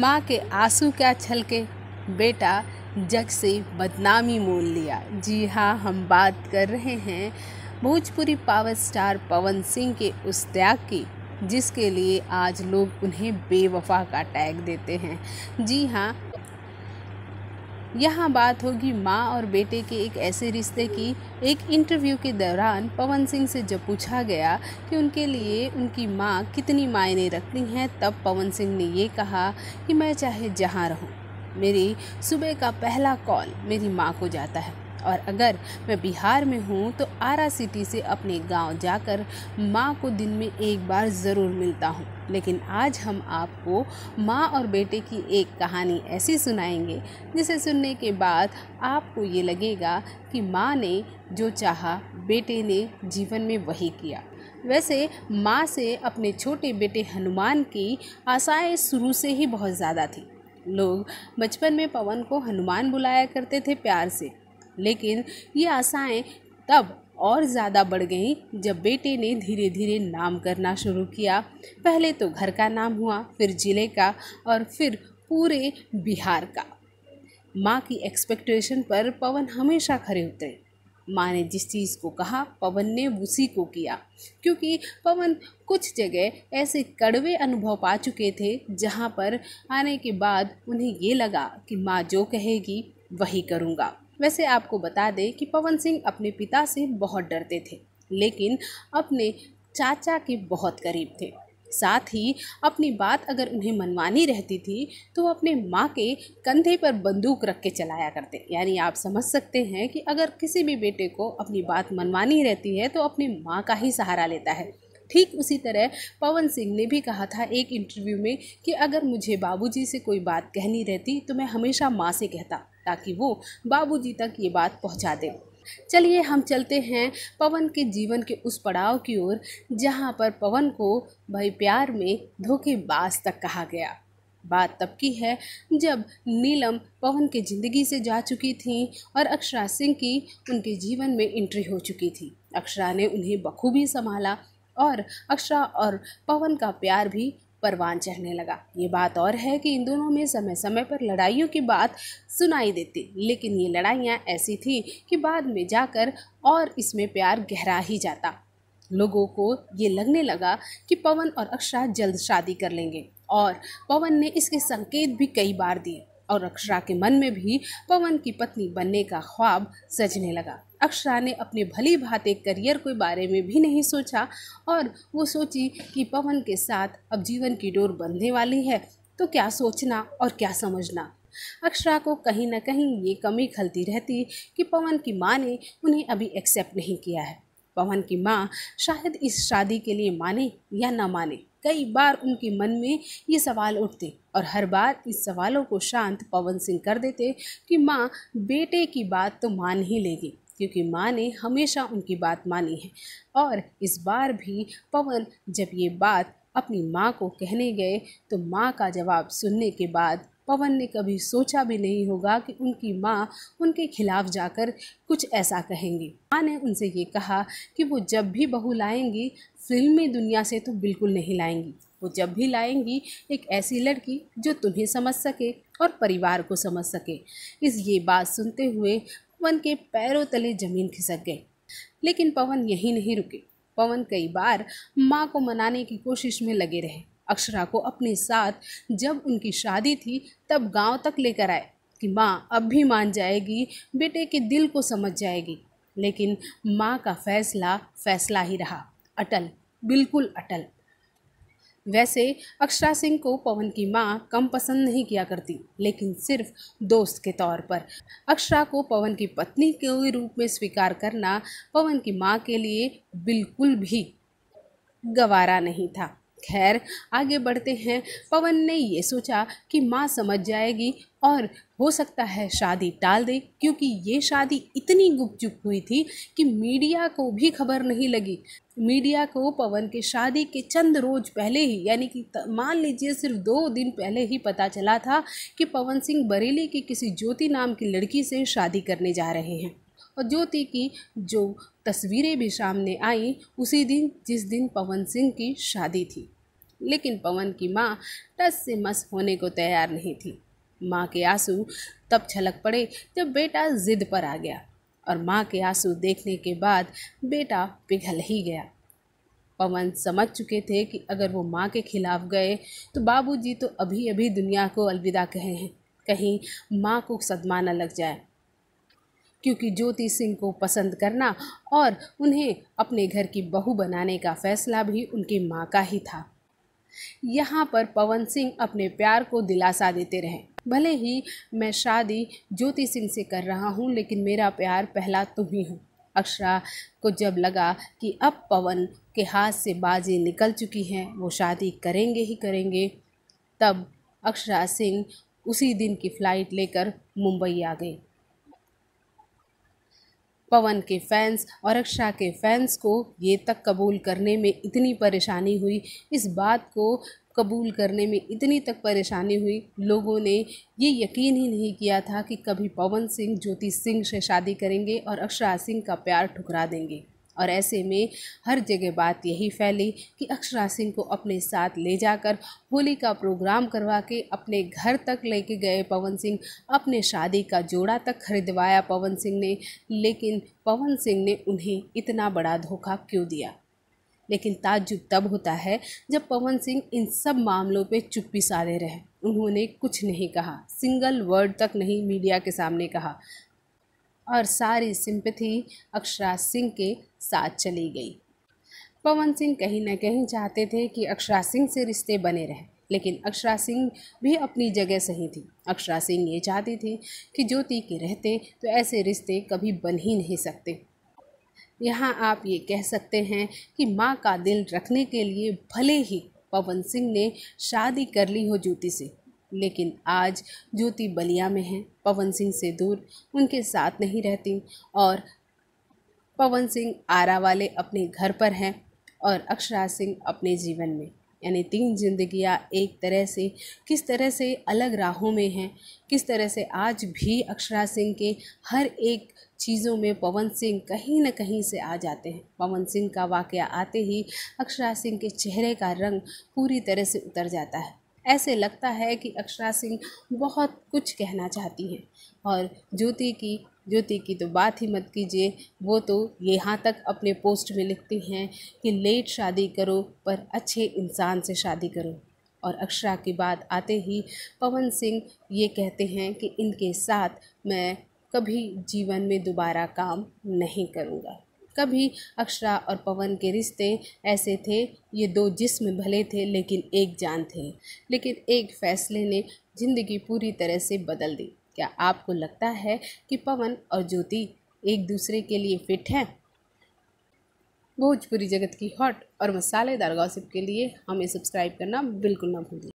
माँ के आंसू क्या छलके बेटा जग से बदनामी मोल लिया जी हाँ हम बात कर रहे हैं भोजपुरी पावर स्टार पवन सिंह के उस त्याग की जिसके लिए आज लोग उन्हें बेवफा का टैग देते हैं जी हाँ यहाँ बात होगी माँ और बेटे के एक ऐसे रिश्ते की एक इंटरव्यू के दौरान पवन सिंह से जब पूछा गया कि उनके लिए उनकी माँ कितनी मायने रखती हैं तब पवन सिंह ने ये कहा कि मैं चाहे जहाँ रहूँ मेरी सुबह का पहला कॉल मेरी माँ को जाता है और अगर मैं बिहार में हूँ तो आरा सिटी से अपने गांव जाकर माँ को दिन में एक बार ज़रूर मिलता हूँ लेकिन आज हम आपको माँ और बेटे की एक कहानी ऐसी सुनाएंगे जिसे सुनने के बाद आपको ये लगेगा कि माँ ने जो चाहा बेटे ने जीवन में वही किया वैसे माँ से अपने छोटे बेटे हनुमान की आशाएँ शुरू से ही बहुत ज़्यादा थी लोग बचपन में पवन को हनुमान बुलाया करते थे प्यार से लेकिन ये आशाएं तब और ज़्यादा बढ़ गईं जब बेटे ने धीरे धीरे नाम करना शुरू किया पहले तो घर का नाम हुआ फिर ज़िले का और फिर पूरे बिहार का माँ की एक्सपेक्टेशन पर पवन हमेशा खड़े उतरे माँ ने जिस चीज़ को कहा पवन ने उसी को किया क्योंकि पवन कुछ जगह ऐसे कड़वे अनुभव पा चुके थे जहाँ पर आने के बाद उन्हें ये लगा कि माँ जो कहेगी वही करूँगा वैसे आपको बता दें कि पवन सिंह अपने पिता से बहुत डरते थे लेकिन अपने चाचा के बहुत करीब थे साथ ही अपनी बात अगर उन्हें मनवानी रहती थी तो अपने माँ के कंधे पर बंदूक रख के चलाया करते यानी आप समझ सकते हैं कि अगर किसी भी बेटे को अपनी बात मनवानी रहती है तो अपने माँ का ही सहारा लेता है ठीक उसी तरह पवन सिंह ने भी कहा था एक इंटरव्यू में कि अगर मुझे बाबूजी से कोई बात कहनी रहती तो मैं हमेशा माँ से कहता ताकि वो बाबूजी तक ये बात पहुंचा दें चलिए हम चलते हैं पवन के जीवन के उस पड़ाव की ओर जहां पर पवन को भाई प्यार में धोखेबाज तक कहा गया बात तब की है जब नीलम पवन के ज़िंदगी से जा चुकी थी और अक्षरा सिंह की उनके जीवन में एंट्री हो चुकी थी अक्षरा ने उन्हें बखूबी संभाला और अक्षरा और पवन का प्यार भी परवान चढ़ने लगा ये बात और है कि इन दोनों में समय समय पर लड़ाइयों की बात सुनाई देती लेकिन ये लड़ाइयाँ ऐसी थी कि बाद में जाकर और इसमें प्यार गहरा ही जाता लोगों को ये लगने लगा कि पवन और अक्षरा जल्द शादी कर लेंगे और पवन ने इसके संकेत भी कई बार दिए और अक्षरा के मन में भी पवन की पत्नी बनने का ख्वाब सजने लगा अक्षरा ने अपने भली भाते करियर के बारे में भी नहीं सोचा और वो सोची कि पवन के साथ अब जीवन की डोर बंधने वाली है तो क्या सोचना और क्या समझना अक्षरा को कहीं ना कहीं ये कमी खलती रहती कि पवन की माँ ने उन्हें अभी एक्सेप्ट नहीं किया है पवन की माँ शायद इस शादी के लिए माने या ना माने कई बार उनके मन में ये सवाल उठते और हर बार इस सवालों को शांत पवन सिंह कर देते कि माँ बेटे की बात तो मान ही लेगी क्योंकि माँ ने हमेशा उनकी बात मानी है और इस बार भी पवन जब ये बात अपनी माँ को कहने गए तो माँ का जवाब सुनने के बाद पवन ने कभी सोचा भी नहीं होगा कि उनकी माँ उनके खिलाफ जाकर कुछ ऐसा कहेंगी माँ ने उनसे ये कहा कि वो जब भी बहू लाएंगी फिल्मी दुनिया से तो बिल्कुल नहीं लाएंगी वो जब भी लाएंगी एक ऐसी लड़की जो तुम्हें समझ सके और परिवार को समझ सके इस ये बात सुनते हुए पवन के पैरों तले जमीन खिसक गई लेकिन पवन यहीं नहीं रुके पवन कई बार माँ को मनाने की कोशिश में लगे रहे अक्षरा को अपने साथ जब उनकी शादी थी तब गांव तक लेकर आए कि माँ अब भी मान जाएगी बेटे के दिल को समझ जाएगी लेकिन माँ का फैसला फैसला ही रहा अटल बिल्कुल अटल वैसे अक्षरा सिंह को पवन की माँ कम पसंद नहीं किया करती लेकिन सिर्फ दोस्त के तौर पर अक्षरा को पवन की पत्नी के रूप में स्वीकार करना पवन की माँ के लिए बिल्कुल भी गवारा नहीं था खैर आगे बढ़ते हैं पवन ने ये सोचा कि माँ समझ जाएगी और हो सकता है शादी टाल दे क्योंकि ये शादी इतनी गुपचुप हुई थी कि मीडिया को भी खबर नहीं लगी मीडिया को पवन के शादी के चंद रोज पहले ही यानी कि मान लीजिए सिर्फ दो दिन पहले ही पता चला था कि पवन सिंह बरेली की किसी ज्योति नाम की लड़की से शादी करने जा रहे हैं और ज्योति की जो तस्वीरें भी सामने आई उसी दिन जिस दिन पवन सिंह की शादी थी लेकिन पवन की माँ टस से मस होने को तैयार नहीं थी माँ के आंसू तब छलक पड़े जब बेटा जिद पर आ गया और माँ के आंसू देखने के बाद बेटा पिघल ही गया पवन समझ चुके थे कि अगर वो माँ के खिलाफ गए तो बाबूजी तो अभी अभी दुनिया को अलविदा कहे हैं कहीं माँ को सदमा न लग जाए क्योंकि ज्योति सिंह को पसंद करना और उन्हें अपने घर की बहू बनाने का फैसला भी उनकी माँ का ही था यहाँ पर पवन सिंह अपने प्यार को दिलासा देते रहे भले ही मैं शादी ज्योति सिंह से कर रहा हूँ लेकिन मेरा प्यार पहला तुम ही हो अक्षरा को जब लगा कि अब पवन के हाथ से बाजी निकल चुकी हैं वो शादी करेंगे ही करेंगे तब अक्षरा सिंह उसी दिन की फ़्लाइट लेकर मुंबई आ गई पवन के फैंस और अक्षा के फैंस को ये तक कबूल करने में इतनी परेशानी हुई इस बात को कबूल करने में इतनी तक परेशानी हुई लोगों ने ये यकीन ही नहीं किया था कि कभी पवन सिंह ज्योति सिंह से शादी करेंगे और अक्षरा सिंह का प्यार ठुकरा देंगे और ऐसे में हर जगह बात यही फैली कि अक्षरा सिंह को अपने साथ ले जाकर होली का प्रोग्राम करवा के अपने घर तक लेके गए पवन सिंह अपने शादी का जोड़ा तक खरीदवाया पवन सिंह ने लेकिन पवन सिंह ने उन्हें इतना बड़ा धोखा क्यों दिया लेकिन ताज्जुब तब होता है जब पवन सिंह इन सब मामलों पे चुप्पी साधे रहे उन्होंने कुछ नहीं कहा सिंगल वर्ड तक नहीं मीडिया के सामने कहा और सारी सिंपथी अक्षरा सिंह के साथ चली गई पवन सिंह कहीं ना कहीं चाहते थे कि अक्षरा सिंह से रिश्ते बने रहें लेकिन अक्षरा सिंह भी अपनी जगह सही थी अक्षरा सिंह ये चाहती थी कि ज्योति के रहते तो ऐसे रिश्ते कभी बन ही नहीं सकते यहाँ आप ये कह सकते हैं कि माँ का दिल रखने के लिए भले ही पवन सिंह ने शादी कर ली हो ज्योति से लेकिन आज ज्योति बलिया में हैं पवन सिंह से दूर उनके साथ नहीं रहती और पवन सिंह आरा वाले अपने घर पर हैं और अक्षरा सिंह अपने जीवन में यानी तीन जिंदगियां एक तरह से किस तरह से अलग राहों में हैं किस तरह से आज भी अक्षरा सिंह के हर एक चीज़ों में पवन सिंह कहीं ना कहीं से आ जाते हैं पवन सिंह का वाक़ आते ही अक्षरा सिंह के चेहरे का रंग पूरी तरह से उतर जाता है ऐसे लगता है कि अक्षरा सिंह बहुत कुछ कहना चाहती हैं और ज्योति की ज्योति की तो बात ही मत कीजिए वो तो यहाँ तक अपने पोस्ट में लिखती हैं कि लेट शादी करो पर अच्छे इंसान से शादी करो और अक्षरा की बात आते ही पवन सिंह ये कहते हैं कि इनके साथ मैं कभी जीवन में दोबारा काम नहीं करूँगा कभी अक्षरा और पवन के रिश्ते ऐसे थे ये दो जिस्म भले थे लेकिन एक जान थे लेकिन एक फैसले ने ज़िंदगी पूरी तरह से बदल दी क्या आपको लगता है कि पवन और ज्योति एक दूसरे के लिए फिट हैं भोजपुरी जगत की हॉट और मसालेदार गॉसिप के लिए हमें सब्सक्राइब करना बिल्कुल ना भूलिए